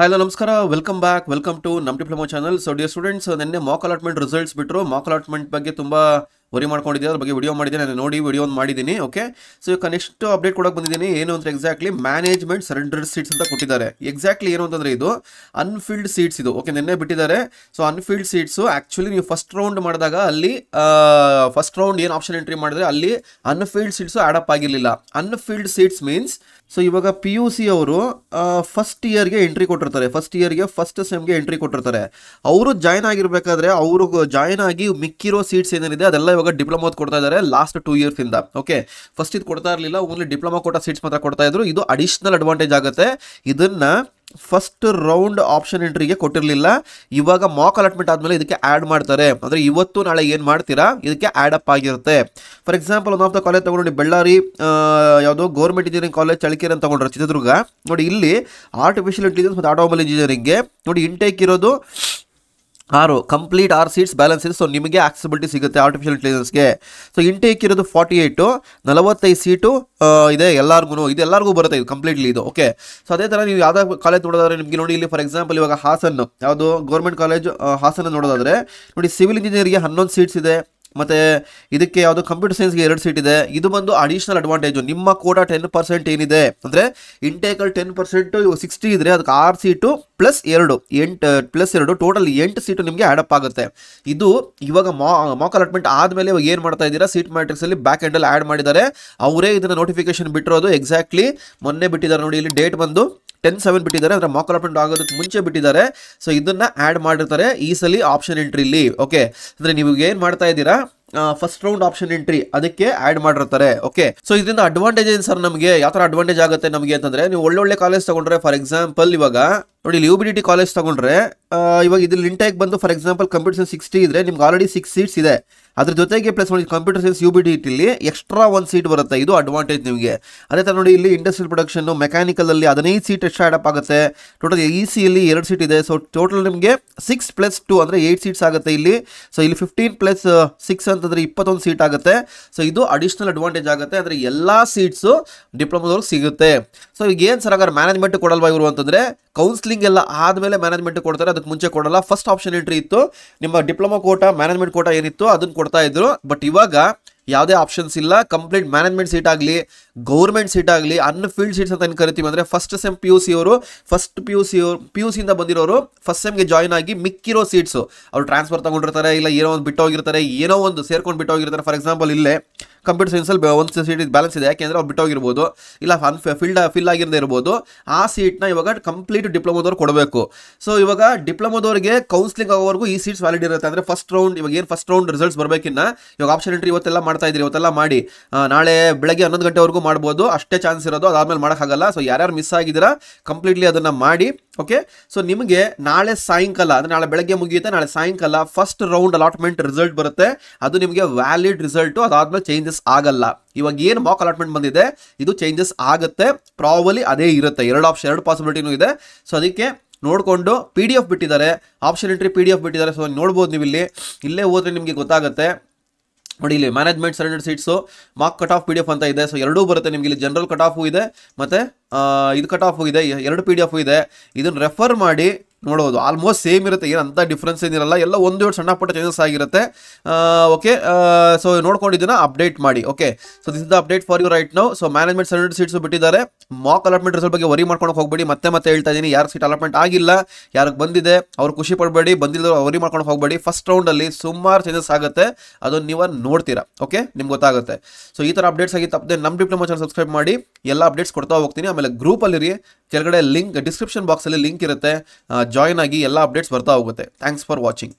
hello ನಮಸ್ಕಾರ welcome back welcome to ನಮ್ಮ diploma channel so dear students ನಿನ್ನೆ mock allotment results ಬಿಟ್ಟರು mock allotment ಬಗ್ಗೆ ತುಂಬ ವರಿ ಮಾಡ್ಕೊಂಡಿದ್ದೆ ಅದ್ರ ಬಗ್ಗೆ ವಿಡಿಯೋ ಮಾಡಿದ್ದೀನಿ ನಾನು ನೋಡಿ ವಿಡಿಯೋ ಒಂದು ಮಾಡಿದ್ದೀನಿ ಓಕೆ ಸೊ ಈಗ ನೆಕ್ಸ್ಟ್ ಅಪ್ಡೇಟ್ ಕೊಡೋಕೆ ಬಂದಿದ್ದೀನಿ ಏನು ಅಂತ ಎಕ್ಸಾಕ್ಟ್ಲಿ ಮ್ಯಾನೇಜ್ಮೆಂಟ್ ಸರೆಂಡರ್ ಸೀಟ್ಸ್ ಅಂತ ಕೊಟ್ಟಿದ್ದಾರೆ ಎಕ್ಸಾಕ್ಟ್ಲಿ ಏನು ಅಂತಂದರೆ ಇದು ಅನ್ಫಿಲ್ಡ್ ಸೀಟ್ಸ್ ಇದು ಓಕೆ ನಿನ್ನೆ ಬಿಟ್ಟಿದ್ದಾರೆ ಸೊ ಅನ್ಫಿಲ್ಡ್ ಸೀಟ್ಸು ಆ್ಯಕ್ಚುಲಿ ನೀವು ಫಸ್ಟ್ ರೌಂಡ್ ಮಾಡಿದಾಗ ಅಲ್ಲಿ ಫಸ್ಟ್ ರೌಂಡ್ ಏನು ಆಪ್ಷನ್ ಎಂಟ್ರಿ ಮಾಡಿದ್ರೆ ಅಲ್ಲಿ ಅನ್ಫಿಲ್ಡ್ ಸೀಟ್ಸು ಆ್ಯಡಪ್ ಆಗಿರಲಿಲ್ಲ ಅನ್ಫಿಲ್ಡ್ ಸೀಟ್ಸ್ ಮೀನ್ಸ್ ಸೊ ಇವಾಗ ಪಿ ಯು ಸಿ ಅವರು ಫಸ್ಟ್ ಇಯರ್ಗೆ ಎಂಟ್ರಿ ಕೊಟ್ಟಿರ್ತಾರೆ ಫಸ್ಟ್ ಇಯರ್ಗೆ ಫಸ್ಟ್ ಸೆಮ್ಗೆ ಎಂಟ್ರಿ ಕೊಟ್ಟಿರ್ತಾರೆ ಅವರು ಜಾಯ್ನ್ ಆಗಿರಬೇಕಾದ್ರೆ ಅವರು ಜಾಯ್ನ್ ಆಗಿ ಮಿಕ್ಕಿರೋ ಸೀಟ್ಸ್ ಏನೇನಿದೆ ಅದೆಲ್ಲ ಇವಾಗ ಇವಾಗ ಡಿಪ್ಲೊಮಾದ್ ಕೊಡ್ತಾ ಇದ್ದಾರೆ ಲಾಸ್ಟ್ ಟೂ ಇಯರ್ಸ್ ಇಂದ ಓಕೆ ಫಸ್ಟ್ ಇದು ಕೊಡ್ತಾ ಇರಲಿಲ್ಲ ಓನ್ಲಿ ಡಿಪ್ಲೊಮಾ ಕೊಟ್ಟ ಸೀಟ್ಸ್ ಮಾತ್ರ ಕೊಡ್ತಾ ಇದ್ರು ಇದು ಅಡಿಷನಲ್ ಅಡ್ವಾಂಟೇಜ್ ಆಗುತ್ತೆ ಇದನ್ನ ಫಸ್ಟ್ ರೌಂಡ್ ಆಪ್ಷನ್ ಎಂಟ್ರಿಗೆ ಕೊಟ್ಟಿರಲಿಲ್ಲ ಇವಾಗ ಮಾಕ್ ಅಲಾಟ್ಮೆಂಟ್ ಆದಮೇಲೆ ಇದಕ್ಕೆ ಆ್ಯಡ್ ಮಾಡ್ತಾರೆ ಅಂದರೆ ಇವತ್ತು ನಾಳೆ ಏನು ಮಾಡ್ತೀರಾ ಇದಕ್ಕೆ ಆ್ಯಡ್ ಅಪ್ ಆಗಿರುತ್ತೆ for example one of the college ತೊಗೊಂಡು ಬೆಳ್ಳಾರಿ ಯಾವುದೋ ಗೌರ್ಮೆಂಟ್ ಇಂಜಿನಿಯರಿಂಗ್ ಕಾಲೇಜ್ ಚಳಿಕೆರೆ ಅಂತ ತೊಗೊಂಡ್ರೆ ಚಿತ್ರದುರ್ಗ ನೋಡಿ ಇಲ್ಲಿ ಆರ್ಟಿಫಿಷಿಯಲ್ ಇಂಟೆಲಿಜೆನ್ಸ್ ಮತ್ತು ಆಟೋಮೊಬೈಲ್ ಇಂಜಿನಿಯರಿಂಗ್ಗೆ ನೋಡಿ ಇಂಟೇಕ್ ಇರೋದು ಆರು ಕಂಪ್ಲೀಟ್ ಆರ್ ಸೀಟ್ಸ್ ಬ್ಯಾಲೆನ್ಸ್ ಇದೆ ಸೊ ನಿಮಗೆ ಆಕ್ಸಿಬಿಲಿಟಿ ಸಿಗುತ್ತೆ ಆರ್ಟಿಫಿಷಿಯಲ್ ಇಂಟೆಲಿಜೆನ್ಸ್ಗೆ ಸೊ ಇಂಟೇಕ್ ಇರೋದು ಫಾರ್ಟಿ ಏಯ್ಟು ನಲವತ್ತೈದು ಸೀಟು ಇದೆ ಎಲ್ಲರಿಗೂ ಇದು ಎಲ್ಲರಿಗೂ ಬರುತ್ತೆ ಇದು ಕಂಪ್ಲೀಟ್ಲಿ ಇದು ಓಕೆ ಸೊ ಅದೇ ಥರ ನೀವು ಯಾವುದೇ ಕಾಲೇಜ್ ನೋಡೋದಾದ್ರೆ ನಿಮಗೆ ನೋಡಿ ಇಲ್ಲಿ ಫಾರ್ ಎಕ್ಸಾಂಪಲ್ ಇವಾಗ ಹಾಸನ್ ಯಾವುದು ಗೌರ್ಮೆಂಟ್ ಕಾಲೇಜ್ ಹಾಸನ ನೋಡೋದಾದರೆ ನೋಡಿ ಸಿವಿಲ್ ಇಂಜಿನಿಯರಿಗೆ ಹನ್ನೊಂದು ಸೀಟ್ಸ್ ಇದೆ ಮತ್ತು ಇದಕ್ಕೆ ಯಾವುದು ಕಂಪ್ಯೂಟರ್ ಸೈನ್ಸ್ಗೆ ಎರಡು ಸೀಟ್ ಇದೆ ಇದು ಬಂದು ಅಡಿಷನಲ್ ಅಡ್ವಾಂಟೇಜು ನಿಮ್ಮ ಕೂಡ ಟೆನ್ ಪರ್ಸೆಂಟ್ ಏನಿದೆ ಅಂದರೆ ಇಂಟೇಕಲ್ಲಿ ಟೆನ್ ಪರ್ಸೆಂಟ್ ಸಿಕ್ಸ್ಟಿ ಇದ್ದರೆ ಅದಕ್ಕೆ ಆರು ಸೀಟು ಪ್ಲಸ್ ಎರಡು ಎಂಟು ಪ್ಲಸ್ ಎರಡು ಟೋಟಲ್ ಎಂಟು ಸೀಟು ನಿಮಗೆ ಆ್ಯಡಪ್ ಆಗುತ್ತೆ ಇದು ಇವಾಗ ಮಾ ಮಾಕ್ ಅಲಾಟ್ಮೆಂಟ್ ಆದಮೇಲೆ ಇವಾಗ ಏನು ಮಾಡ್ತಾ ಇದ್ದೀರಾ ಸೀಟ್ ಮ್ಯಾಟ್ರಿಕ್ಸಲ್ಲಿ ಬ್ಯಾಕ್ ಹ್ಯಾಂಡಲ್ಲಿ ಆ್ಯಡ್ ಮಾಡಿದ್ದಾರೆ ಅವರೇ ಇದನ್ನು ನೋಟಿಫಿಕೇಶನ್ ಬಿಟ್ಟಿರೋದು ಎಕ್ಸಾಕ್ಟ್ಲಿ ಮೊನ್ನೆ ಬಿಟ್ಟಿದ್ದಾರೆ ನೋಡಿ ಇಲ್ಲಿ ಡೇಟ್ ಬಂದು ಟೆನ್ ಸೆವೆನ್ ಬಿಟ್ಟಿದ್ದಾರೆ ಅಂದ್ರೆ ಮಾಕಲ್ ಆಗೋದಕ್ಕೆ ಮುಂಚೆ ಬಿಟ್ಟಿದ್ದಾರೆ ಸೊ ಇದನ್ನ ಆಡ್ ಮಾಡಿರ್ತಾರೆ ಈ ಆಪ್ಷನ್ ಎಂಟ್ರಿಲಿ ಓಕೆ ಅಂದ್ರೆ ನೀವು ಏನ್ ಮಾಡ್ತಾ ಇದ್ದೀರಾ ಫಸ್ಟ್ ರೌಂಡ್ ಆಪ್ಷನ್ ಎಂಟ್ರಿ ಅದಕ್ಕೆ ಆಡ್ ಮಾಡಿರ್ತಾರೆ ಓಕೆ ಸೊ ಇದರಿಂದ ಅಡ್ವಾಂಟೇಜ್ ಏನ್ ಸರ್ ನಮಗೆ ಯಾವ ತರ ಅಡ್ವಾಂಟೇಜ್ ಆಗುತ್ತೆ ನಮಗೆ ಅಂತಂದ್ರೆ ನೀವು ಒಳ್ಳೊಳ್ಳೆ ಕಾಲೇಜ್ ತಗೊಂಡ್ರೆ ಫಾರ್ ಎಕ್ಸಾಂಪಲ್ ಇವಾಗ ನೋಡಿ ಇಲ್ಲಿ U B D T college ತೊಗೊಂಡ್ರೆ ಇವಾಗ ಇದು ಲಿಂಟೆಕ್ ಬಂದು for example computer science sixty ಇದ್ರೆ ನಿಮ್ಗೆ ಆಲ್ರೆಡಿ ಸಿಕ್ಸ್ ಸೀಟ್ಸ್ ಇದೆ ಅದ್ರ ಜೊತೆಗೆ ಪ್ಲಸ್ ನೋಡಿ computer science U B D ಟಿಲಿ ಎಕ್ಸ್ಟ್ರಾ ಒಂದು ಸೀಟ್ ಬರುತ್ತೆ ಇದು ಅಡ್ವಾಂಟೇಜ್ ನಿಮಗೆ ಅದೇ ಥರ ನೋಡಿ ಇಲ್ಲಿ ಇಂಡಸ್ಟ್ರಿಯಲ್ ಪ್ರೊಡಕ್ಷನ್ನು ಮೆಕ್ಯಾನಿಕಲಲ್ಲಿ ಹದಿನೈದು ಸೀಟ್ ಎಕ್ಸ್ಟ್ರಾ ಅಪ್ ಆಗುತ್ತೆ ಟೋಟಲ್ ಇ ಸಿಯಲ್ಲಿ ಎರಡು ಸೀಟ್ ಇದೆ ಸೊ ಟೋಟಲ್ ನಿಮಗೆ ಸಿಕ್ಸ್ ಪ್ಲಸ್ ಟು ಅಂದರೆ ಏಯ್ಟ್ ಸೀಟ್ಸ್ ಆಗುತ್ತೆ ಇಲ್ಲಿ ಸೊ ಇಲ್ಲಿ ಫಿಫ್ಟೀನ್ ಪ್ಲಸ್ ಸಿಕ್ಸ್ ಅಂತಂದರೆ ಇಪ್ಪತ್ತೊಂದು ಸೀಟ್ ಆಗುತ್ತೆ ಸೊ ಇದು ಅಡಿಷ್ನಲ್ ಅಡ್ವಾಂಟೇಜ್ ಆಗುತ್ತೆ ಅಂದರೆ ಎಲ್ಲ ಸೀಟ್ಸು ಡಿಪ್ಲೊಮದವ್ರಿಗೆ ಸಿಗುತ್ತೆ ಸೊ ಈಗ ಏನು ಸರ್ ಹಾಗಾದ್ರೆ ಮ್ಯಾನೇಜ್ಮೆಂಟ್ ಕೊಡಲ್ವಾ ಇವರು ಅಂತಂದರೆ ಕೌನ್ಸಿಲಿಂಗ್ ಎಲ್ಲ ಆದಮೇಲೆ ಮ್ಯಾನೇಜ್ಮೆಂಟ್ ಕೊಡ್ತಾರೆ ಅದಕ್ಕೆ ಮುಂಚೆ ಕೊಡಲ್ಲ ಫಸ್ಟ್ ಆಪ್ಷನ್ ಎಂಟ್ರಿ ಇತ್ತು ನಿಮ್ಮ ಡಿಪ್ಲೊಮಾ ಕೋಟ ಮ್ಯಾನೇಜ್ಮೆಂಟ್ ಕೋಟ ಏನಿತ್ತು ಅದನ್ನು ಕೊಡ್ತಾ ಇದ್ರು ಬಟ್ ಇವಾಗ ಯಾವುದೇ ಆಪ್ಷನ್ಸ್ ಇಲ್ಲ ಕಂಪ್ಲೀಟ್ ಮ್ಯಾನೇಜ್ಮೆಂಟ್ ಸೀಟ್ ಆಗಲಿ ಗೌರ್ಮೆಂಟ್ ಸೀಟ್ ಆಗಲಿ ಅನ್ಫೀಲ್ಡ್ ಸೀಟ್ಸ್ ಅಂತ ಏನು ಕರಿತೀವಿ ಅಂದರೆ first sem P U C ಅವರು ಫಸ್ಟ್ ಪಿ ಯು ಸಿ ಅವರು ಪಿ ಯು ಸಿಯಿಂದ ಬಂದಿರೋರು ಫಸ್ಟ್ ಸೆಮ್ಗೆ ಜಾಯ್ನ್ ಆಗಿ ಮಿಕ್ಕಿರೋ ಸೀಟ್ಸು ಅವ್ರು ಟ್ರಾನ್ಸ್ಫರ್ ತೊಗೊಂಡಿರ್ತಾರೆ ಇಲ್ಲ ಏನೋ ಒಂದು ಬಿಟ್ಟೋಗಿರ್ತಾರೆ ಏನೋ ಒಂದು ಸೇರ್ಕೊಂಡು ಬಿಟ್ಟೋಗಿರ್ತಾರೆ ಹೋಗಿರ್ತಾರೆ ಫಾರ್ ಎಕ್ಸಾಂಪಲ್ ಇಲ್ಲೇ ಕಂಪ್ಯೂಟರ್ ಸೈನ್ಸಲ್ಲಿ ಒಂದು ಸೀಟ್ ಬ್ಯಾಲೆನ್ಸ್ ಇದೆ ಯಾಕೆಂದರೆ ಅವ್ರು ಬಿಟ್ಟೋಗಿರ್ಬೋದು ಇಲ್ಲ ಅನ್ ಫಿಲ್ಡ್ ಫಿಲ್ ಆಗಿರದೇ ಇರ್ಬೋದು ಆ ಸೀಟ್ನ ಇವಾಗ ಕಂಪ್ಲೀಟ್ ಡಿಪ್ಲೊಮೋದವ್ರು ಕೊಡಬೇಕು ಸೊ ಇವಾಗ ಡಿಪ್ಲೊಮೋದವರಿಗೆ ಕೌನ್ಸಿಲಿಂಗ್ ಆಗೋವರೆಗೂ ಈ ಸೀಟ್ಸ್ ವ್ಯಾಲಿಡ್ ಇರುತ್ತೆ ಅಂದರೆ ಫಸ್ಟ್ ರೌಂಡ್ ಇವಾಗ ಏನು ಫಸ್ಟ್ ರೌಂಡ್ ರಿಸಲ್ಟ್ಸ್ ಬರಬೇಕಿನ್ನ ಇವಾಗ ಆಪ್ಷನ್ ಎಂಟ್ರಿ ಇವತ್ತೆಲ್ಲ ಮಾಡ್ತಾ ಇದ್ರಿ ಇವತ್ತೆಲ್ಲ ಮಾಡಿ ನಾಳೆ ಬೆಳಗ್ಗೆ ಹನ್ನೊಂದು ಗಂಟೆವರೆಗೂ ಮಾಡ್ಬೋದು ಅಷ್ಟೇ ಚಾನ್ಸ್ ಇರೋದು ಅದಾದಮೇಲೆ ಮಾಡೋಕ್ಕಾಗಲ್ಲ ಸೊ ಯಾರ್ಯಾರು ಮಿಸ್ ಆಗಿದ್ದೀರಾ ಕಂಪ್ಲೀಟ್ಲಿ ಅದನ್ನು ಮಾಡಿ ಓಕೆ ಸೊ ನಿಮಗೆ ನಾಳೆ ಸಾಯಂಕಾಲ ಅಂದರೆ ನಾಳೆ ಬೆಳಗ್ಗೆ ಮುಗಿಯುತ್ತೆ ನಾಳೆ ಸಾಯಂಕಾಲ ಫಸ್ಟ್ ರೌಂಡ್ ಅಲಾಟ್ಮೆಂಟ್ ರಿಸಲ್ಟ್ ಬರುತ್ತೆ ಅದು ನಿಮಗೆ ವ್ಯಾಲಿಡ್ ರಿಸಲ್ಟು ಅದಾದಮೇಲೆ ಚೇಂಜಸ್ ಆಗಲ್ಲ ಇವಾಗ ಏನು ಮಾಕ್ ಅಲಾಟ್ಮೆಂಟ್ ಬಂದಿದೆ ಇದು ಚೇಂಜಸ್ ಆಗುತ್ತೆ ಪ್ರಾಬಲಿ ಅದೇ ಇರುತ್ತೆ ಎರಡು ಆಪ್ಷನ್ ಎರಡು ಪಾಸಿಬಿಲಿಟಿನೂ ಇದೆ ಸೊ ಅದಕ್ಕೆ ನೋಡಿಕೊಂಡು ಪಿ ಡಿ ಎಫ್ ಬಿಟ್ಟಿದ್ದಾರೆ option entry P D F ಬಿಟ್ಟಿದ್ದಾರೆ ಸೊ ನೋಡ್ಬೋದು ನೀವು ಇಲ್ಲಿ ಇಲ್ಲೇ ಹೋದ್ರೆ ನಿಮಗೆ ಗೊತ್ತಾಗುತ್ತೆ ನೋಡಿ ಇಲ್ಲಿ management surrender seats mark cut off P D F ಅಂತ ಇದೆ ಸೊ ಎರಡೂ ಬರುತ್ತೆ ನಿಮಗೆ ಇಲ್ಲಿ ಜನರಲ್ ಕಟ್ ಆಫು ಇದೆ ಮತ್ತು ಇದು ಕಟ್ ಆಫು ಇದೆ ಎರಡು ಪಿ ಡಿ ಎಫ್ ಇದೆ ಇದನ್ನು ರೆಫರ್ ಮಾಡಿ ನೋಡೋದು ಆಲ್ಮೋಸ್ಟ್ ಸೇಮ್ ಇರುತ್ತೆ ಏನಂತ ಡಿಫ್ರೆನ್ಸ್ ಏನಿರಲ್ಲ ಎಲ್ಲ ಒಂದು ಸಣ್ಣ ಪುಟ್ಟ ಚೇಂಜಸ್ ಆಗಿರುತ್ತೆ ಓಕೆ ಸೊ ನೋಡ್ಕೊಂಡಿದ್ದನ್ನ ಅಪ್ಡೇಟ್ ಮಾಡಿ okay so this the update for you right now so management ಸೆನೆಟ್ ಸೀಟ್ಸ್ ಬಿಟ್ಟಿದ್ದಾರೆ ಮಾಕ್ ಅಲಾಟ್ಮೆಂಟ್ ರಿಸಲ್ಟ್ ಬಗ್ಗೆ ವರಿ ಮಾಡ್ಕೊಂಡು ಹೋಗಬೇಡಿ ಮತ್ತೆ ಮತ್ತೆ ಹೇಳ್ತಾ ಇದ್ದೀನಿ ಯಾರು ಸೀಟ್ ಅಲಾಟ್ಮೆಂಟ್ ಆಗಿಲ್ಲ ಯಾರಿಗೆ ಬಂದಿದೆ ಅವ್ರು ಖುಷಿ ಪಡಬೇಡಿ ಬಂದಿಲ್ಲ ವರಿ ಮಾಡ್ಕೊಂಡು ಹೋಗಬೇಡಿ ಫಸ್ಟ್ ರೌಂಡಲ್ಲಿ ಸುಮಾರು ಚೇಂಜಸ್ ಆಗುತ್ತೆ ಅದನ್ನು ನೀವು ನೋಡ್ತೀರಾ ಓಕೆ ನಿಮ್ಗೆ ಗೊತ್ತಾಗುತ್ತೆ ಸೊ ಈ ಥರ ಅಪ್ಡೇಟ್ಸ್ ಆಗಿ ತಪ್ಪದೆ ನಮ್ಮ ಡಿಪ್ಲೊಮಾ ಚಾನಲ್ ಸಬ್ಸ್ಕ್ರೈಬ್ ಮಾಡಿ ಎಲ್ಲ ಅಪ್ಡೇಟ್ಸ್ ಕೊಡ್ತಾ ಹೋಗ್ತೀನಿ ಆಮೇಲೆ ಗ್ರೂಪಲ್ಲಿರಿ ಕೆಳಗಡೆ ಲಿಂಕ್ ಡಿಸ್ಕ್ರಿಪ್ಷನ್ ಬಾಕ್ಸಲ್ಲಿ ಲಿಂಕ್ ಇರುತ್ತೆ ಜಾಯ್ನ್ ಆಗಿ ಎಲ್ಲ ಅಪ್ಡೇಟ್ಸ್ ಬರ್ತಾ ಹೋಗುತ್ತೆ ಥ್ಯಾಂಕ್ಸ್ ಫಾರ್ ವಾಚಿಂಗ್